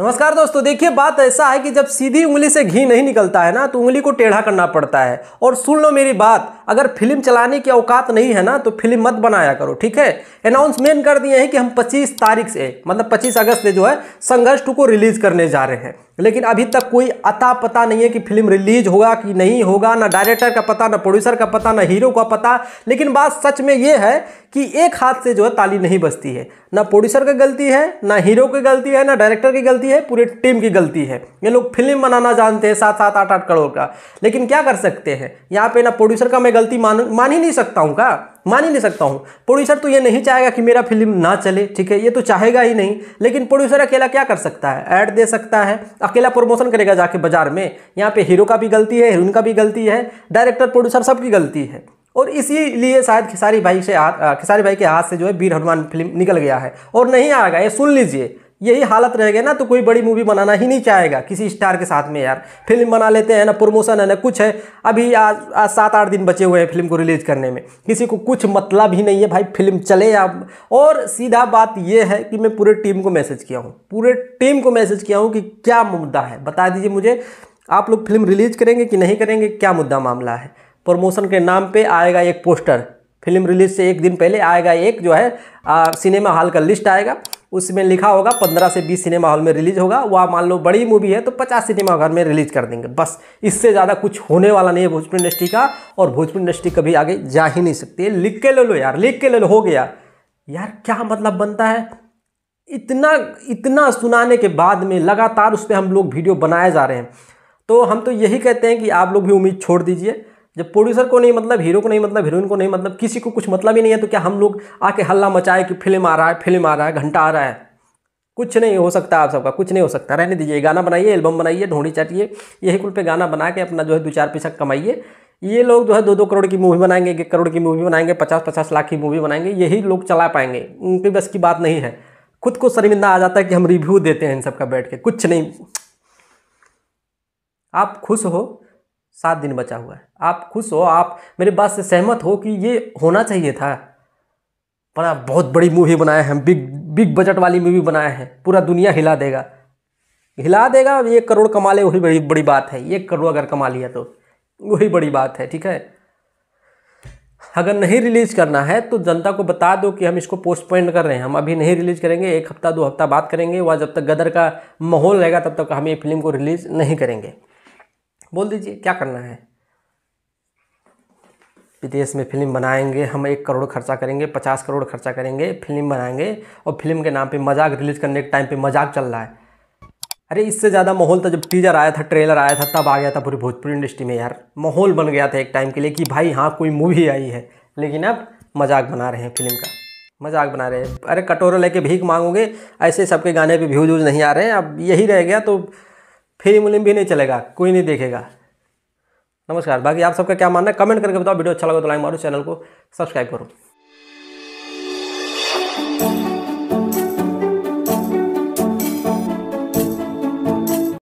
नमस्कार दोस्तों देखिए बात ऐसा है कि जब सीधी उंगली से घी नहीं निकलता है ना तो उंगली को टेढ़ा करना पड़ता है और सुन लो मेरी बात अगर फिल्म चलाने की औकात नहीं है ना तो फिल्म मत बनाया करो ठीक है अनाउंसमेंट कर दिए हैं कि हम 25 तारीख से मतलब 25 अगस्त से जो है संघर्ष टू को रिलीज करने जा रहे हैं लेकिन अभी तक कोई अता पता नहीं है कि फिल्म रिलीज होगा कि नहीं होगा ना डायरेक्टर का पता ना प्रोड्यूसर का पता ना हीरो का पता लेकिन बात सच में ये है कि एक हाथ से जो है ताली नहीं बजती है ना प्रोड्यूसर की गलती है ना हीरो की गलती है ना डायरेक्टर की गलती है पूरी टीम की गलती है ये लोग फिल्म बनाना जानते हैं सात सात आठ आठ करोड़ का लेकिन क्या कर सकते हैं यहाँ पे ना प्रोड्यूसर का मैं गलती मान मान ही नहीं सकता हूँ का मान ही नहीं सकता हूँ प्रोड्यूसर तो ये नहीं चाहेगा कि मेरा फिल्म ना चले ठीक है ये तो चाहेगा ही नहीं लेकिन प्रोड्यूसर अकेला क्या कर सकता है ऐड दे सकता है अकेला प्रमोशन करेगा जाके बाजार में यहाँ पे हीरो का भी गलती है हीरोइन का भी गलती है डायरेक्टर प्रोड्यूसर सबकी गलती है और इसीलिए शायद खिसारी भाई से खिसारी भाई के हाथ से जो है वीर हनुमान फिल्म निकल गया है और नहीं आएगा ये सुन लीजिए यही हालत रहेगा ना तो कोई बड़ी मूवी बनाना ही नहीं चाहेगा किसी स्टार के साथ में यार फिल्म बना लेते हैं ना प्रमोशन है ना कुछ है अभी आज आज सात आठ दिन बचे हुए हैं फिल्म को रिलीज करने में किसी को कुछ मतलब ही नहीं है भाई फिल्म चले या और सीधा बात यह है कि मैं पूरे टीम को मैसेज किया हूँ पूरे टीम को मैसेज किया हूँ कि क्या मुद्दा है बता दीजिए मुझे आप लोग फिल्म रिलीज करेंगे कि नहीं करेंगे क्या मुद्दा मामला है प्रमोशन के नाम पर आएगा एक पोस्टर फिल्म रिलीज से एक दिन पहले आएगा एक जो है आ, सिनेमा हॉल का लिस्ट आएगा उसमें लिखा होगा पंद्रह से बीस सिनेमा हॉल में रिलीज होगा वह मान लो बड़ी मूवी है तो पचास सिनेमा घर में रिलीज कर देंगे बस इससे ज़्यादा कुछ होने वाला नहीं है भोजपुरी इंडस्ट्री का और भोजपुरी इंडस्ट्री कभी आगे जा ही नहीं सकती है लिख के ले लो यार लिख के ले लो हो गया यार क्या मतलब बनता है इतना इतना सुनाने के बाद में लगातार उस पर हम लोग वीडियो बनाए जा रहे हैं तो हम तो यही कहते हैं कि आप लोग भी उम्मीद छोड़ दीजिए जब प्रोड्यूसर को नहीं मतलब हीरो को नहीं मतलब हीरोइन को नहीं मतलब किसी को कुछ मतलब ही नहीं है तो क्या हम लोग आके हल्ला मचाए कि फिल्म आ रहा है फिल्म आ रहा है घंटा आ रहा है कुछ नहीं हो सकता आप सबका कुछ नहीं हो सकता रहने दीजिए गाना बनाइए एल्बम बनाइए ढोंडी चाटिए यही कुल पे गाना बना के अपना जो है दो चार पैसा कमाइए ये लोग जो है दो दो करोड़ की मूवी बनाएंगे एक करोड़ की मूवी बनाएंगे पचास पचास लाख की मूवी बनाएंगे यही लोग चला पाएंगे उनके बस की बात नहीं है खुद को शर्मिंदा आ जाता है कि हम रिव्यू देते हैं इन सबका बैठ के कुछ नहीं आप खुश हो सात दिन बचा हुआ है आप खुश हो आप मेरे बात से सहमत हो कि ये होना चाहिए था पर आप बहुत बड़ी मूवी बनाए हैं बिग बिग बजट वाली मूवी बनाए हैं पूरा दुनिया हिला देगा हिला देगा एक करोड़ कमा ले वही बड़ी बड़ी बात है एक करोड़ अगर कमा लिया तो वही बड़ी बात है ठीक है अगर नहीं रिलीज़ करना है तो जनता को बता दो कि हम इसको पोस्टपोन कर रहे हैं हम अभी नहीं रिलीज़ करेंगे एक हफ्ता दो हफ्ता बात करेंगे वह जब तक गदर का माहौल रहेगा तब तक हम ये फिल्म को रिलीज़ नहीं करेंगे बोल दीजिए क्या करना है विदेश में फिल्म बनाएंगे हम एक करोड़ खर्चा करेंगे पचास करोड़ खर्चा करेंगे फिल्म बनाएंगे और फिल्म के नाम पे मजाक रिलीज करने के टाइम पे मजाक चल रहा है अरे इससे ज़्यादा माहौल था जब टीजर आया था ट्रेलर आया था तब आ गया था पूरी भोजपुरी इंडस्ट्री में यार माहौल बन गया था एक टाइम के लिए कि भाई हाँ कोई मूवी आई है लेकिन अब मजाक बना रहे हैं फिल्म का मजाक बना रहे हैं अरे कटोरा लेके भीख मांगोगे ऐसे सबके गाने पर व्यूज व्यूज नहीं आ रहे हैं अब यही रह गया तो फ्री मुलिम भी नहीं चलेगा कोई नहीं देखेगा नमस्कार बाकी आप सबका क्या मानना है कमेंट करके बताओ वीडियो अच्छा लगा तो लाइक मारो चैनल को सब्सक्राइब करो